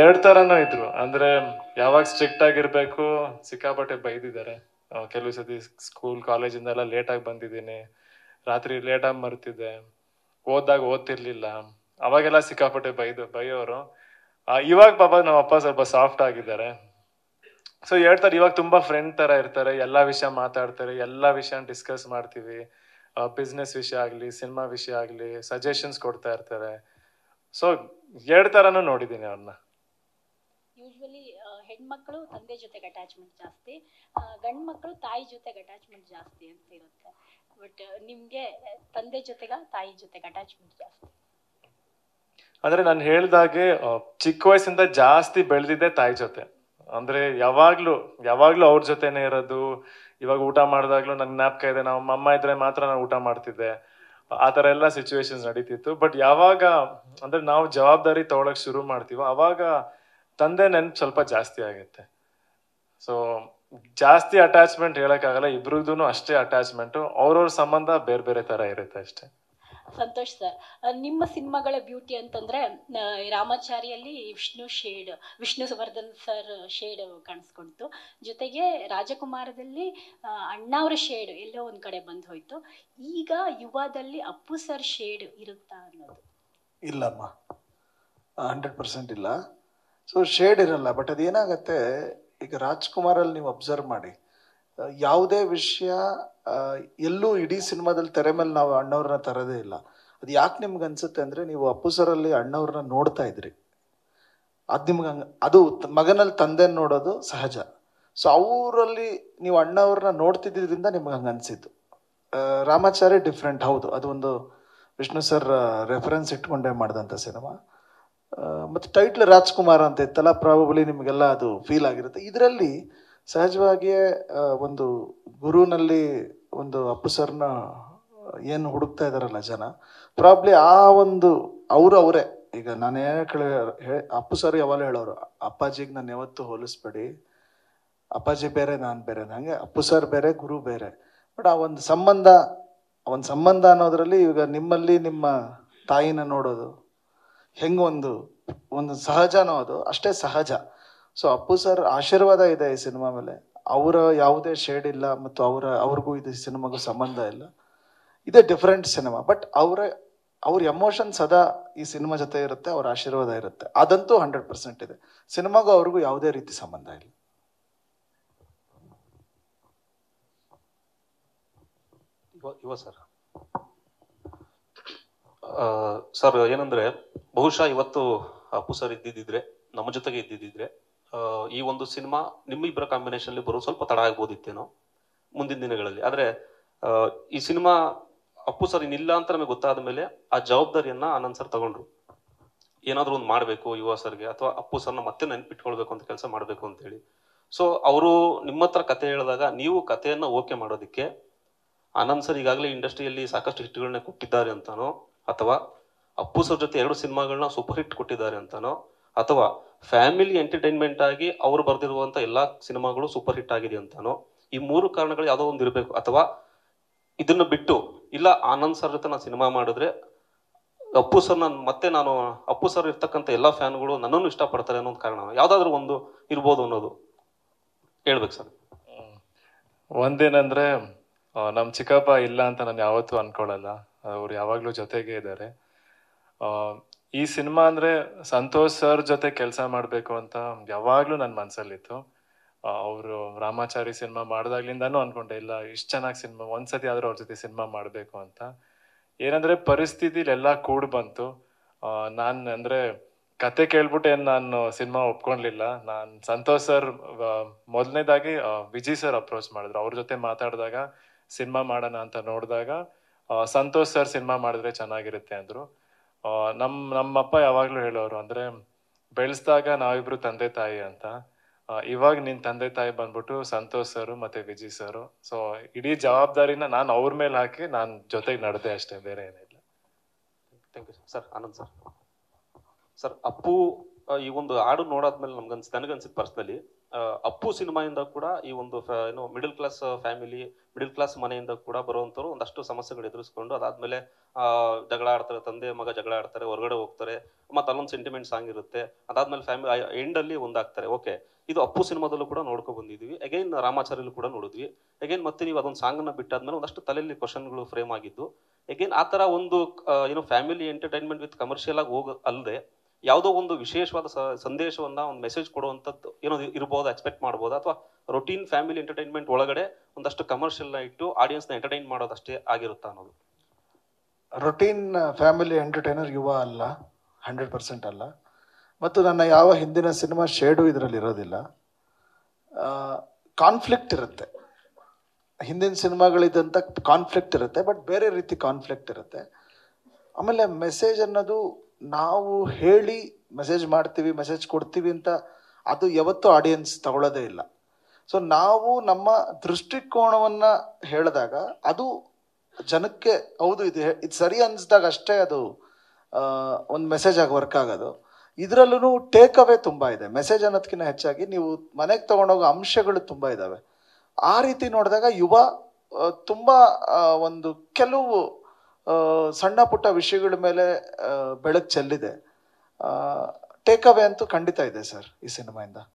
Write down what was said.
ಎರಡ್ ತರನು ಇದ್ರು ಅಂದ್ರೆ ಯಾವಾಗ ಸ್ಟ್ರಿಕ್ಟ್ ಆಗಿರ್ಬೇಕು ಸಿಕ್ಕಾಪಟ್ಟೆ ಬೈದಿದ್ದಾರೆ ಕೆಲವು ಸತಿ ಸ್ಕೂಲ್ ಲೇಟ್ ಆಗಿ ಬಂದಿದ್ದೀನಿ ರಾತ್ರಿ ಲೇಟ್ ಆಗಿ ಮರ್ತಿದ್ದೆ ಓದಾಗ ಓದ್ತಿರ್ಲಿಲ್ಲ ಅವಾಗೆಲ್ಲ ಸಿಕ್ಕಾಪಟ್ಟೆ ಬೈದು ಬೈಯೋರು ಇವಾಗ ಪಾಪ ನಮ್ಮ ಅಪ್ಪ ಸ್ವಲ್ಪ ಸಾಫ್ಟ್ ಆಗಿದ್ದಾರೆ ಸೊ ಹೇಳ್ತಾರೆ ಇವಾಗ ತುಂಬಾ ಫ್ರೆಂಡ್ ತರ ಇರ್ತಾರೆ ಎಲ್ಲಾ ವಿಷಯ ಮಾತಾಡ್ತಾರೆ ಎಲ್ಲಾ ವಿಷಯ ಡಿಸ್ಕಸ್ ಮಾಡ್ತೀವಿ ಬಿಸ್ನೆಸ್ ವಿಷಯ ಆಗ್ಲಿ ಸಿನಿಮಾ ವಿಷಯ ಆಗ್ಲಿ ಸಜೆಷನ್ಸ್ ಕೊಡ್ತಾ ಇರ್ತಾರೆ ಸೊ ಎರಡ್ ಥರನೂ ನೋಡಿದ್ದೀನಿ ಅವ್ರನ್ನ ಯೂಶ್ವಲಿ ಹೆಣ್ಮಕ್ಳು ತಂದೆ ಜೊತೆಗೆ ಅಟ್ಯಾಚ್ಮೆಂಟ್ ಜಾಸ್ತಿ ಗಂಡ್ ಮಕ್ಳು ತಾಯಿ ಜೊತೆಗೆ ಅಟ್ಯಾಚ್ಮೆಂಟ್ ಜಾಸ್ತಿ ಅಂತ ಇರುತ್ತೆ ಬಟ್ ನಿಮಗೆ ತಂದೆ ಜೊತೆಗ ತಾಯಿ ಜೊತೆಗೆ ಅಟ್ಯಾಚ್ಮೆಂಟ್ ಜಾಸ್ತಿ ಅಂದ್ರೆ ನಾನು ಹೇಳ್ದಾಗೆ ಚಿಕ್ಕ ವಯಸ್ಸಿಂದ ಜಾಸ್ತಿ ಬೆಳೆದಿದ್ದೆ ತಾಯಿ ಜೊತೆ ಅಂದ್ರೆ ಯಾವಾಗ್ಲೂ ಯಾವಾಗ್ಲೂ ಅವ್ರ ಜೊತೆನೆ ಇರೋದು ಇವಾಗ ಊಟ ಮಾಡಿದಾಗ್ಲೂ ನಂಗೆ ಜ್ಞಾಪಕ ಇದೆ ನಾವು ಅಮ್ಮ ಇದ್ರೆ ಮಾತ್ರ ನಾನು ಊಟ ಮಾಡ್ತಿದ್ದೆ ಆ ತರ ಎಲ್ಲ ಸಿಚುವೇಶನ್ಸ್ ನಡೀತಿತ್ತು ಬಟ್ ಯಾವಾಗ ಅಂದ್ರೆ ನಾವು ಜವಾಬ್ದಾರಿ ತಗೊಳಕ್ ಶುರು ಮಾಡ್ತೀವೋ ಅವಾಗ ತಂದೆ ನೆನ್ಪು ಸ್ವಲ್ಪ ಜಾಸ್ತಿ ಆಗುತ್ತೆ ಸೊ ಜಾಸ್ತಿ ಅಟ್ಯಾಚ್ಮೆಂಟ್ ಆಗಲ್ಲ ಇಬ್ರದ್ದು ಅಷ್ಟೇ ಅಟ್ಯಾಚ್ಮೆಂಟು ಅವ್ರವ್ರ ಸಂಬಂಧ ಬೇರೆ ಬೇರೆ ತರ ಇರುತ್ತೆ ಅಷ್ಟೇ ಸಂತೋಷ್ ಸರ್ ನಿಮ್ಮ ಸಿನಿಮಾಗಳ ಬ್ಯೂಟಿ ಅಂತಂದ್ರೆ ರಾಮಾಚಾರಿಯಲ್ಲಿ Vishnu shade Vishnu Vardhan sir shade ಕಾಣಿಸ್ಕೊಳ್ತು ಜೊತೆಗೆ ರಾಜಕುಮಾರದಲ್ಲಿ ಅಣ್ಣಾವ್ರ ಶೇಡ್ ಎಲ್ಲೋ ಒಂದ್ ಕಡೆ ಬಂದು ಹೋಯ್ತು ಈಗ ಯುವಾದಲ್ಲಿ ಅಪ್ಪು ಸರ್ ಶೇಡ್ ಇರುತ್ತಾ ಅನ್ನೋದು ಇಲ್ಲಮ್ಮ ಹಂಡ್ರೆಡ್ ಪರ್ಸೆಂಟ್ ಇಲ್ಲ ಸೊ ಶೇಡ್ ಇರಲ್ಲ ಬಟ್ ಅದೇನಾಗತ್ತೆ ಈಗ ರಾಜ್ಕುಮಾರಲ್ಲಿ ನೀವು ಅಬ್ಸರ್ವ್ ಮಾಡಿ ಯಾವುದೇ ವಿಷಯ ಎಲ್ಲೂ ಇಡೀ ಸಿನಿಮಾದಲ್ಲಿ ತೆರೆ ಮೇಲೆ ನಾವು ಅಣ್ಣವ್ರನ್ನ ತರೋದೇ ಇಲ್ಲ ಅದು ಯಾಕೆ ನಿಮ್ಗೆ ಅನಿಸುತ್ತೆ ಅಂದರೆ ನೀವು ಅಪ್ಪು ಸರಲ್ಲಿ ಅಣ್ಣವ್ರನ್ನ ನೋಡ್ತಾ ಇದ್ರಿ ಅದು ನಿಮ್ಗೆ ಹಂಗೆ ಅದು ಮಗನಲ್ಲಿ ತಂದೆ ನೋಡೋದು ಸಹಜ ಸೊ ಅವರಲ್ಲಿ ನೀವು ಅಣ್ಣವ್ರನ್ನ ನೋಡ್ತಿದ್ದರಿಂದ ನಿಮ್ಗೆ ಹಂಗೆ ಅನಿಸಿದ್ದು ರಾಮಾಚಾರಿ ಡಿಫ್ರೆಂಟ್ ಹೌದು ಅದೊಂದು ವಿಷ್ಣು ಸರ್ ರೆಫರೆನ್ಸ್ ಇಟ್ಕೊಂಡೇ ಮಾಡಿದಂಥ ಸಿನಿಮಾ ಮತ್ತು ಟೈಟ್ಲ್ ರಾಜ್ಕುಮಾರ್ ಅಂತ ಇತ್ತಲ್ಲ ಪ್ರಾಬಬಲಿ ನಿಮಗೆಲ್ಲ ಅದು ಫೀಲ್ ಆಗಿರುತ್ತೆ ಇದರಲ್ಲಿ ಸಹಜವಾಗಿಯೇ ಒಂದು ಗುರುನಲ್ಲಿ ಒಂದು ಅಪ್ಪುಸರ್ನ ಏನು ಹುಡುಕ್ತಾ ಇದ್ದಾರಲ್ಲ ಜನ ಪ್ರಾಬ್ಲಿ ಆ ಒಂದು ಅವರು ಅವರೇ ಈಗ ನಾನು ಏನೇ ಕೇಳ ಅಪ್ಪು ಸರ್ ಯಾವಾಗ ಹೇಳೋರು ಅಪ್ಪಾಜಿಗೆ ನಾನು ಯಾವತ್ತೂ ಹೋಲಿಸ್ಬೇಡಿ ಅಪ್ಪಾಜಿ ಬೇರೆ ನಾನು ಬೇರೆ ಹಂಗೆ ಅಪ್ಪು ಸರ್ ಬೇರೆ ಗುರು ಬೇರೆ ಬಟ್ ಆ ಒಂದು ಸಂಬಂಧ ಒಂದು ಸಂಬಂಧ ಅನ್ನೋದರಲ್ಲಿ ಈಗ ನಿಮ್ಮಲ್ಲಿ ನಿಮ್ಮ ತಾಯಿನ ನೋಡೋದು ಹೆಂಗೊಂದು ಒಂದು ಒಂದು ಸಹಜನೋ ಅದು ಅಷ್ಟೇ ಸಹಜ ಸೊ ಅಪ್ಪು ಸರ್ ಆಶೀರ್ವಾದ ಇದೆ ಈ ಸಿನಿಮಾ ಮೇಲೆ ಅವರ ಯಾವುದೇ ಶೇಡ್ ಇಲ್ಲ ಮತ್ತು ಅವರ ಅವ್ರಿಗೂ ಇದು ಸಿನಿಮಾಗೂ ಸಂಬಂಧ ಇಲ್ಲ ಇದೇ ಡಿಫ್ರೆಂಟ್ ಸಿನಿಮಾ ಬಟ್ ಅವರ ಅವ್ರ ಎಮೋಷನ್ ಸದಾ ಈ ಸಿನಿಮಾ ಜೊತೆ ಇರುತ್ತೆ ಅವ್ರ ಆಶೀರ್ವಾದ ಇರುತ್ತೆ ಅದಂತೂ ಹಂಡ್ರೆಡ್ ಪರ್ಸೆಂಟ್ ಇದೆ ಸಿನಿಮಾಗೂ ಅವ್ರಿಗೂ ಯಾವುದೇ ರೀತಿ ಸಂಬಂಧ ಇಲ್ಲ ಸರ್ ಸರ್ ಏನಂದ್ರೆ ಬಹುಶಃ ಇವತ್ತು ಅಪ್ಪು ಸರ್ ಇದ್ದಿದ್ರೆ ನಮ್ಮ ಜೊತೆಗೆ ಇದ್ದಿದ್ದಿದ್ರೆ ಈ ಒಂದು ಸಿನಿಮಾ ನಿಮ್ಮಿಬ್ಬರ ಕಾಂಬಿನೇಷನ್ ಬರೋ ಸ್ವಲ್ಪ ತಡ ಆಗ್ಬೋದಿತ್ತೇನೋ ಮುಂದಿನ ದಿನಗಳಲ್ಲಿ ಆದ್ರೆ ಈ ಸಿನಿಮಾ ಅಪ್ಪು ಸರ್ ಇನ್ನಿಲ್ಲ ಅಂತ ನಮಗೆ ಗೊತ್ತಾದ ಮೇಲೆ ಆ ಜವಾಬ್ದಾರಿಯನ್ನ ಆನಂದ್ ಸರ್ ತಗೊಂಡ್ರು ಏನಾದ್ರೂ ಒಂದು ಮಾಡಬೇಕು ಯುವ ಸರ್ಗೆ ಅಥವಾ ಅಪ್ಪು ಸರ್ನ ಮತ್ತೆ ನೆನ್ಪಿಟ್ಕೊಳ್ಬೇಕು ಅಂತ ಕೆಲಸ ಮಾಡಬೇಕು ಅಂತ ಹೇಳಿ ಸೊ ಅವರು ನಿಮ್ಮ ಹತ್ರ ಕತೆ ಹೇಳಿದಾಗ ನೀವು ಕಥೆಯನ್ನ ಓಕೆ ಮಾಡೋದಕ್ಕೆ ಆನಂದ್ ಸರ್ ಈಗಾಗಲೇ ಇಂಡಸ್ಟ್ರಿಯಲ್ಲಿ ಸಾಕಷ್ಟು ಹಿಟ್ಗಳನ್ನ ಕೊಟ್ಟಿದ್ದಾರೆ ಅಂತಾನೋ ಅಥವಾ ಅಪ್ಪು ಸರ್ ಜೊತೆ ಎರಡು ಸಿನಿಮಾಗಳನ್ನ ಸೂಪರ್ ಹಿಟ್ ಕೊಟ್ಟಿದ್ದಾರೆ ಅಂತಾನೋ ಅಥವಾ ಫ್ಯಾಮಿಲಿ ಎಂಟರ್ಟೈನ್ಮೆಂಟ್ ಆಗಿ ಅವರು ಬರೆದಿರುವಂಥ ಎಲ್ಲ ಸಿನಿಮಾಗಳು ಸೂಪರ್ ಹಿಟ್ ಆಗಿದೆ ಅಂತಾನೋ ಈ ಮೂರು ಕಾರಣಗಳು ಯಾವುದೋ ಒಂದು ಇರಬೇಕು ಅಥವಾ ಇದನ್ನು ಬಿಟ್ಟು ಇಲ್ಲ ಆನಂದ್ ಸರ್ ಜೊತೆ ನಾನು ಸಿನಿಮಾ ಮಾಡಿದ್ರೆ ಅಪ್ಪು ಸರ್ ನಾನು ಮತ್ತೆ ನಾನು ಅಪ್ಪು ಸರ್ ಇರ್ತಕ್ಕಂಥ ಎಲ್ಲ ಫ್ಯಾನ್ಗಳು ನನ್ನನ್ನು ಇಷ್ಟಪಡ್ತಾರೆ ಅನ್ನೋ ಒಂದು ಕಾರಣ ಯಾವುದಾದ್ರೂ ಒಂದು ಇರ್ಬೋದು ಅನ್ನೋದು ಹೇಳ್ಬೇಕು ಸರ್ ಒಂದೇನಂದ್ರೆ ನಮ್ಮ ಚಿಕ್ಕಪ್ಪ ಇಲ್ಲ ಅಂತ ನಾನು ಯಾವತ್ತೂ ಅನ್ಕೊಳ್ಳಲ್ಲ ಅವ್ರು ಯಾವಾಗಲೂ ಜೊತೆಗೆ ಇದ್ದಾರೆ ಈ ಸಿನಿಮಾ ಅಂದ್ರೆ ಸಂತೋಷ್ ಸರ್ ಜೊತೆ ಕೆಲಸ ಮಾಡಬೇಕು ಅಂತ ಯಾವಾಗಲೂ ನನ್ನ ಮನಸ್ಸಲ್ಲಿತ್ತು ಅವರು ರಾಮಾಚಾರಿ ಸಿನಿಮಾ ಮಾಡಿದಾಗ್ಲಿಂದಾನು ಅನ್ಕೊಂಡೆ ಇಲ್ಲ ಇಷ್ಟು ಚೆನ್ನಾಗಿ ಸಿನಿಮಾ ಒಂದ್ಸತಿ ಆದರೂ ಅವ್ರ ಜೊತೆ ಸಿನಿಮಾ ಮಾಡಬೇಕು ಅಂತ ಏನಂದರೆ ಪರಿಸ್ಥಿತಿಲೆಲ್ಲ ಕೂಡ್ ಬಂತು ನಾನು ಅಂದರೆ ಕತೆ ಕೇಳ್ಬಿಟ್ಟು ಏನು ನಾನು ಸಿನಿಮಾ ಒಪ್ಕೊಂಡ್ಲಿಲ್ಲ ನಾನು ಸಂತೋಷ್ ಸರ್ ಮೊದಲನೇದಾಗಿ ವಿಜಯ್ ಸರ್ ಅಪ್ರೋಚ್ ಮಾಡಿದ್ರು ಅವ್ರ ಜೊತೆ ಮಾತಾಡಿದಾಗ ಸಿನಿಮಾ ಮಾಡೋಣ ಅಂತ ನೋಡಿದಾಗ ಸಂತೋಷ್ ಸರ್ ಸಿನಿಮಾ ಮಾಡಿದ್ರೆ ಚೆನ್ನಾಗಿರುತ್ತೆ ಅಂದರು ನಮ್ ಅಪ್ಪ ಯಾವಾಗ್ಲೂ ಹೇಳೋರು ಅಂದ್ರೆ ಬೆಳೆಸ್ದಾಗ ನಾವಿಬ್ರು ತಂದೆ ತಾಯಿ ಅಂತ ಇವಾಗ ನಿನ್ ತಂದೆ ತಾಯಿ ಬಂದ್ಬಿಟ್ಟು ಸಂತೋಷ್ ಸರ್ ಮತ್ತೆ ವಿಜಯ್ ಸರ್ ಸೊ ಇಡೀ ಜವಾಬ್ದಾರಿನ ನಾನು ಅವ್ರ ಮೇಲೆ ಹಾಕಿ ನಾನು ಜೊತೆಗೆ ನಡೆದೆ ಅಷ್ಟೇ ಬೇರೆ ಏನಿಲ್ಲ thank you sir Anand sir sir Appu ಈ ಒಂದು ಹಾಡು ನೋಡಾದ್ಮೇಲೆ ನಮ್ಗನ್ಸ್ ನನಗನ್ಸುತ್ತೆ ಪರ್ಸ್ನಲಿ ಅಪ್ಪು ಸಿನಿಮಾಯಿಂದ ಕೂಡ ಈ ಒಂದು ಏನು middle class family middle class ಮನೆಯಿಂದ ಕೂಡ ಬರುವಂತವ್ರು ಒಂದಷ್ಟು ಸಮಸ್ಯೆಗಳು ಎದುರಿಸ್ಕೊಂಡು ಅದಾದ್ಮೇಲೆ ಜಗಳ ಆಡ್ತಾರೆ ತಂದೆ ಮಗ ಜಗಳ ಆಡ್ತಾರೆ ಹೊರಗಡೆ ಹೋಗ್ತಾರೆ ಮತ್ತೆ ಅಲ್ಲೊಂದು ಸೆಂಟಿಮೆಂಟ್ ಸಾಂಗ್ ಇರುತ್ತೆ ಅದಾದ್ಮೇಲೆ ಫ್ಯಾಮಿಲಿ ಎಂಡ್ ಅಲ್ಲಿ ಒಂದಾಗ್ತಾರೆ ಓಕೆ ಇದು ಅಪ್ಪು ಸಿನಿಮಾದಲ್ಲೂ ಕೂಡ ನೋಡ್ಕೊ ಬಂದಿದ್ವಿ ಅಗೈನ್ ರಾಮಾಚಾರ್ಯಲ್ಲೂ ಕೂಡ ನೋಡಿದ್ವಿ ಅಗೈನ್ ಮತ್ತೆ ನೀವು ಅದೊಂದು ಸಾಂಗನ್ನು ಬಿಟ್ಟಾದ್ಮೇಲೆ ಒಂದಷ್ಟು ತಲೆಯಲ್ಲಿ ಗಳು ಫ್ರೇಮ್ ಆಗಿದ್ದು ಅಗೈನ್ ಆ ತರ ಒಂದು ಏನು ಫ್ಯಾಮಿಲಿ ಎಂಟರ್ಟೈನ್ಮೆಂಟ್ ವಿತ್ ಕಮರ್ಷಿಯಲ್ ಆಗಿ ಹೋಗ ಅಲ್ಲದೆ ಯಾವುದೋ ಒಂದು ವಿಶೇಷವಾದ ಸಂದೇಶವನ್ನ ಒಂದು ಮೆಸೇಜ್ ಕೊಡುವಂಥದ್ದು ಏನೋ ಇರ್ಬೋದು ಎಕ್ಸ್ಪೆಕ್ಟ್ ಮಾಡ್ಬೋದು ಅಥವಾ ರೊಟೀನ್ ಫ್ಯಾಮಿಲಿ ಎಂಟರ್ಟೈನ್ಮೆಂಟ್ ಒಳಗಡೆ ಒಂದಷ್ಟು ಕಮರ್ಷಿಯಲ್ ಇಟ್ಟು ಆಡಿಯನ್ಸ್ನ ಎಂಟರ್ಟೈನ್ ಮಾಡೋದಷ್ಟೇ ಆಗಿರುತ್ತೆ ಅನ್ನೋದು ರೊಟೀನ್ ಫ್ಯಾಮಿಲಿ ಎಂಟರ್ಟೈನರ್ ಯುವ ಅಲ್ಲ ಹಂಡ್ರೆಡ್ ಪರ್ಸೆಂಟ್ ಅಲ್ಲ ಮತ್ತು ನನ್ನ ಯಾವ ಹಿಂದಿನ ಸಿನಿಮಾ ಶೇಡು ಇದರಲ್ಲಿ ಇರೋದಿಲ್ಲ ಕಾನ್ಫ್ಲಿಕ್ಟ್ ಇರುತ್ತೆ ಹಿಂದಿನ ಸಿನಿಮಾಗಳಿದ್ದಂಥ ಕಾನ್ಫ್ಲಿಕ್ಟ್ ಇರುತ್ತೆ ಬಟ್ ಬೇರೆ ರೀತಿ ಕಾನ್ಫ್ಲಿಕ್ಟ್ ಇರುತ್ತೆ ಆಮೇಲೆ ಮೆಸೇಜ್ ಅನ್ನೋದು ನಾವು ಹೇಳಿ ಮೆಸೇಜ್ ಮಾಡ್ತೀವಿ ಮೆಸೇಜ್ ಕೊಡ್ತೀವಿ ಅಂತ ಅದು ಯಾವತ್ತೂ ಆಡಿಯನ್ಸ್ ತಗೊಳ್ಳೋದೇ ಇಲ್ಲ ಸೊ ನಾವು ನಮ್ಮ ದೃಷ್ಟಿಕೋಣವನ್ನು ಹೇಳಿದಾಗ ಅದು ಜನಕ್ಕೆ ಹೌದು ಇದು ಇದು ಸರಿ ಅನ್ಸ್ದಾಗ ಅಷ್ಟೇ ಅದು ಒಂದು ಮೆಸೇಜ್ ಆಗಿ ವರ್ಕ್ ಆಗೋದು ಇದರಲ್ಲೂ ಟೇಕ್ ಅವೇ ತುಂಬ ಇದೆ ಮೆಸೇಜ್ ಅನ್ನೋದಕ್ಕಿಂತ ಹೆಚ್ಚಾಗಿ ನೀವು ಮನೆಗೆ ತೊಗೊಂಡೋಗೋ ಅಂಶಗಳು ತುಂಬ ಇದ್ದಾವೆ ಆ ರೀತಿ ನೋಡಿದಾಗ ಯುವ ತುಂಬ ಒಂದು ಕೆಲವು ಸಣ್ಣ ಪುಟ್ಟ ವಿಷಯಗಳ ಮೇಲೆ ಬೆಳಕು ಚೆಲ್ಲಿದೆ ಟೇಕ್ ಅವೇ ಅಂತೂ ಖಂಡಿತ ಇದೆ ಸರ್ ಈ ಸಿನಿಮಾಯಿಂದ